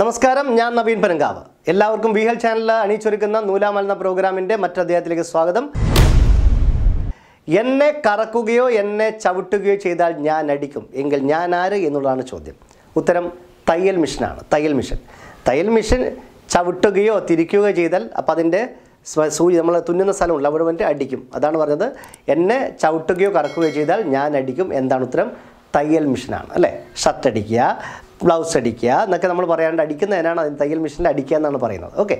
നമസ്കാരം ഞാൻ നവീൻ പനങ്കാവ് എല്ലാവർക്കും വിഹൽ ഹെൽ ചാനലിൽ അണിയിച്ചൊരുക്കുന്ന നൂലാമലന പ്രോഗ്രാമിൻ്റെ മറ്റദ്ദേഹത്തിലേക്ക് സ്വാഗതം എന്നെ കറക്കുകയോ എന്നെ ചവിട്ടുകയോ ചെയ്താൽ ഞാൻ അടിക്കും എങ്കിൽ ഞാൻ ആര് എന്നുള്ളതാണ് ചോദ്യം ഉത്തരം തയ്യൽ മിഷനാണ് തയ്യൽ മിഷൻ തയ്യൽ മിഷൻ ചവിട്ടുകയോ തിരിക്കുകയോ ചെയ്താൽ അപ്പം അതിൻ്റെ സൂചി നമ്മൾ തുന്നുന്ന സ്ഥലമുള്ള അവിടെ വന്നിട്ട് അടിക്കും അതാണ് പറഞ്ഞത് എന്നെ ചവിട്ടുകയോ കറക്കുകയോ ചെയ്താൽ ഞാൻ അടിക്കും എന്താണ് ഉത്തരം തയ്യൽ മിഷനാണ് അല്ലേ ഷർട്ടടിക്കുക ബ്ലൗസ് അടിക്കുക എന്നൊക്കെ നമ്മൾ പറയാണ്ട് അടിക്കുന്നതിനാണ് അതിന് തയ്യൽ മെഷീനിൽ അടിക്കുക എന്നാണ് പറയുന്നത് ഓക്കെ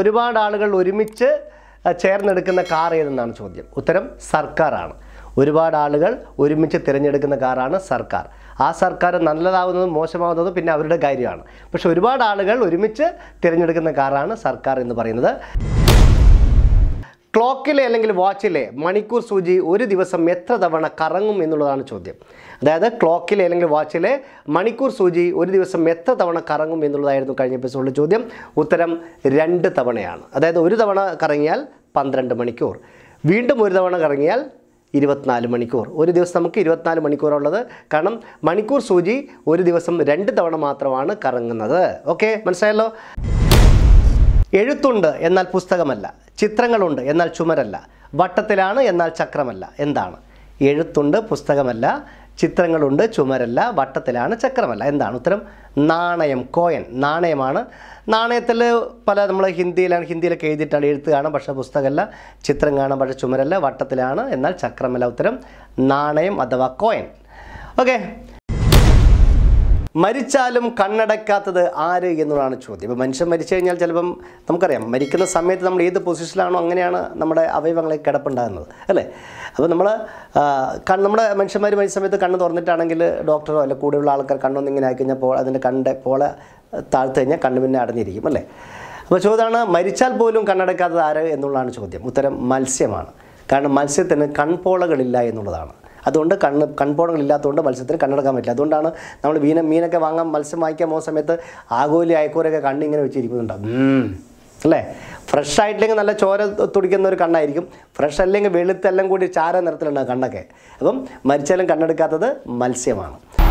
ഒരുപാട് ആളുകൾ ഒരുമിച്ച് ചേർന്നെടുക്കുന്ന കാർ ഏതെന്നാണ് ചോദ്യം ഉത്തരം സർക്കാരാണ് ഒരുപാട് ആളുകൾ ഒരുമിച്ച് തിരഞ്ഞെടുക്കുന്ന കാറാണ് സർക്കാർ ആ സർക്കാർ നല്ലതാവുന്നതും മോശമാവുന്നതും പിന്നെ അവരുടെ കാര്യമാണ് പക്ഷെ ഒരുപാട് ആളുകൾ ഒരുമിച്ച് തിരഞ്ഞെടുക്കുന്ന കാറാണ് സർക്കാർ എന്ന് പറയുന്നത് ക്ലോക്കിലെ അല്ലെങ്കിൽ വാച്ചിലെ മണിക്കൂർ സൂചി ഒരു ദിവസം എത്ര തവണ കറങ്ങും എന്നുള്ളതാണ് ചോദ്യം അതായത് ക്ലോക്കിലെ അല്ലെങ്കിൽ വാച്ചിലെ മണിക്കൂർ സൂചി ഒരു ദിവസം എത്ര തവണ കറങ്ങും എന്നുള്ളതായിരുന്നു കഴിഞ്ഞ എപ്പിസോഡിലെ ചോദ്യം ഉത്തരം രണ്ട് തവണയാണ് അതായത് ഒരു തവണ കറങ്ങിയാൽ പന്ത്രണ്ട് മണിക്കൂർ വീണ്ടും ഒരു തവണ കറങ്ങിയാൽ ഇരുപത്തിനാല് മണിക്കൂർ ഒരു ദിവസം നമുക്ക് ഇരുപത്തിനാല് മണിക്കൂറുള്ളത് കാരണം മണിക്കൂർ സൂചി ഒരു ദിവസം രണ്ട് തവണ മാത്രമാണ് കറങ്ങുന്നത് ഓക്കെ മനസ്സിലായല്ലോ എഴുത്തുണ്ട് എന്നാൽ പുസ്തകമല്ല ചിത്രങ്ങളുണ്ട് എന്നാൽ ചുമരല്ല വട്ടത്തിലാണ് എന്നാൽ ചക്രമല്ല എന്താണ് എഴുത്തുണ്ട് പുസ്തകമല്ല ചിത്രങ്ങളുണ്ട് ചുമരല്ല വട്ടത്തിലാണ് ചക്രമല്ല എന്താണ് ഉത്തരം നാണയം കോയൻ നാണയമാണ് നാണയത്തിൽ പല നമ്മൾ ഹിന്ദിയിലാണ് ഹിന്ദിയിലൊക്കെ എഴുതിയിട്ടാണ് എഴുത്ത് കാണാം പക്ഷേ പുസ്തകമല്ല ചിത്രം കാണാം പക്ഷേ ചുമരല്ല വട്ടത്തിലാണ് എന്നാൽ ചക്രമല്ല ഉത്തരം നാണയം അഥവാ കോയൻ ഓക്കെ മരിച്ചാലും കണ്ണടക്കാത്തത് ആര് എന്നുള്ളതാണ് ചോദ്യം ഇപ്പം മനുഷ്യൻ മരിച്ചു കഴിഞ്ഞാൽ ചിലപ്പം നമുക്കറിയാം മരിക്കുന്ന സമയത്ത് നമ്മൾ ഏത് പൊസിഷനിലാണോ അങ്ങനെയാണ് നമ്മുടെ അവയവങ്ങളെ കിടപ്പുണ്ടാകുന്നത് അല്ലേ അപ്പോൾ നമ്മൾ നമ്മുടെ മനുഷ്യന്മാർ മരിച്ച സമയത്ത് കണ്ണ് തുറന്നിട്ടാണെങ്കിൽ ഡോക്ടറോ അല്ല കൂടെയുള്ള ആൾക്കാർ കണ്ണൊന്നും ഇങ്ങനെ ആയി പോ അതിൻ്റെ കണ്ണിൻ്റെ പോളെ താഴ്ത്തു കഴിഞ്ഞാൽ കണ്ണ് പിന്നെ അടഞ്ഞിരിക്കും അല്ലേ അപ്പോൾ ചോദ്യമാണ് മരിച്ചാൽ പോലും കണ്ണടക്കാത്തത് ആര് എന്നുള്ളതാണ് ചോദ്യം ഉത്തരം മത്സ്യമാണ് കാരണം മത്സ്യത്തിന് കൺപോളകളില്ല എന്നുള്ളതാണ് അതുകൊണ്ട് കണ്ണ് കൺപോടങ്ങളില്ലാത്തതുകൊണ്ട് മത്സ്യത്തിന് കണ്ണെടുക്കാൻ പറ്റില്ല അതുകൊണ്ടാണ് നമ്മൾ മീന മീനൊക്കെ വാങ്ങാൻ മത്സ്യം വാങ്ങിക്കാൻ പോകുന്ന സമയത്ത് ആകോലി അയക്കൂരൊക്കെ കണ്ണിങ്ങനെ വെച്ചിരിക്കുന്നുണ്ടാവും അല്ലേ ഫ്രഷ് ആയിട്ടില്ലെങ്കിൽ നല്ല ചോര തുടിക്കുന്ന ഒരു കണ്ണായിരിക്കും ഫ്രഷ് അല്ലെങ്കിൽ വെളുത്തെല്ലാം കൂടി ചാര നിറത്തിലുണ്ടാകും കണ്ണൊക്കെ അപ്പം മരിച്ചാലും കണ്ണെടുക്കാത്തത് മത്സ്യമാണ്